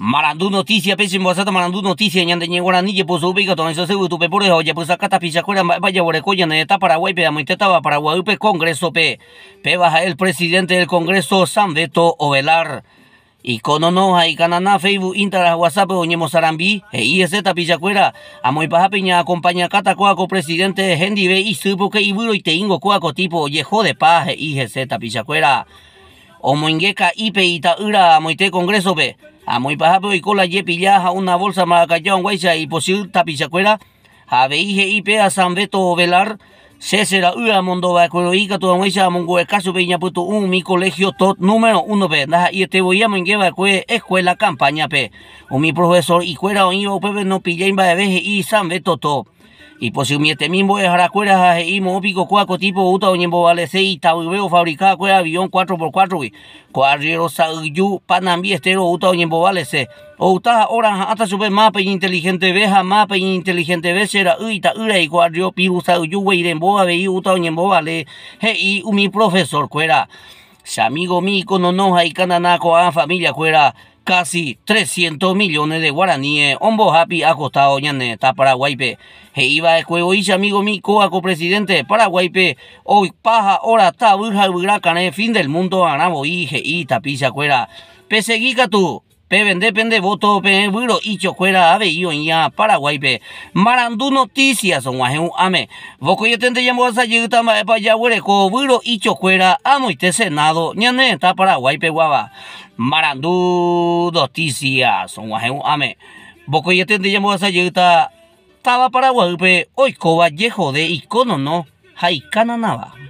Marandú noticia, pese en marandú noticia, ñande ñeguaranille, pues ubica, todo eso se YouTube por eso, ya pues acá pichacuera, vaya borecoya, esta Paraguay, pe amoitetaba Paraguay, pe Congreso, pe, pe baja el presidente del Congreso, San Beto Ovelar. Icono no, hay canana, Facebook, Instagram, WhatsApp, oñemo Sarambí, e Pichacuera, Tapichacuera, y paja piña acompaña cata coaco, presidente Hendy B, y supo que iburo y teingo coaco tipo, yejo de paje, IGZ Tapichacuera. Omoingueca, Ipe, y amoite Congreso, pe. A muy bajo pues, y cola ye pillaja una bolsa en guaysa y posible tapichacuera. A veije y pe a San veto Velar. César Ua Mondo Vacueroica pues, tu amuesa mongo escaso peña puto un mi colegio tot número uno pe naja y te este voy a va cue escuela campaña pe. mi profesor y cuera o iba pepe no pilla y veje y San veto to y si Imposibilmente mismo es jaracuera, jajeímo, ópico, cuaco, tipo, uta, oñembo, valece, y veo fabricada, cuera, avión 4x4, güey. Cuadrero, saúyu, panambi, estero, uta, oñembo, o Outa, ora, hasta supe, mapa, inteligente, veja, mapa, inteligente, vecera, uita, ura, y cuadrio, piru, saúyu, weirembo, remboa, veí, uta, oñembo, vale, je, y, mi profesor, cuera amigo Mico no nos hay a familia cuera casi 300 millones de guaraníes hombo happy acostado ñaneta Paraguaype. E iba de juego y amigo mi coaco presidente Paraguaype. Hoy paja hora está fin del mundo anabo y tapilla cuera. Peseguica tú pende, voto buro y Chocuera Ave y ya Paraguay Pe Marandú Noticias son un Ame Bocoyetente ya a buro Maepa Yahuereco amo y Chocuera Amoite Senado Ñaneta Paraguay Pe Guava Marandú Noticias son un Ame Bocoyetente ya, a Sayuta Taba Paraguay Pe Oicoba Yejo de Icono no haikana, Nava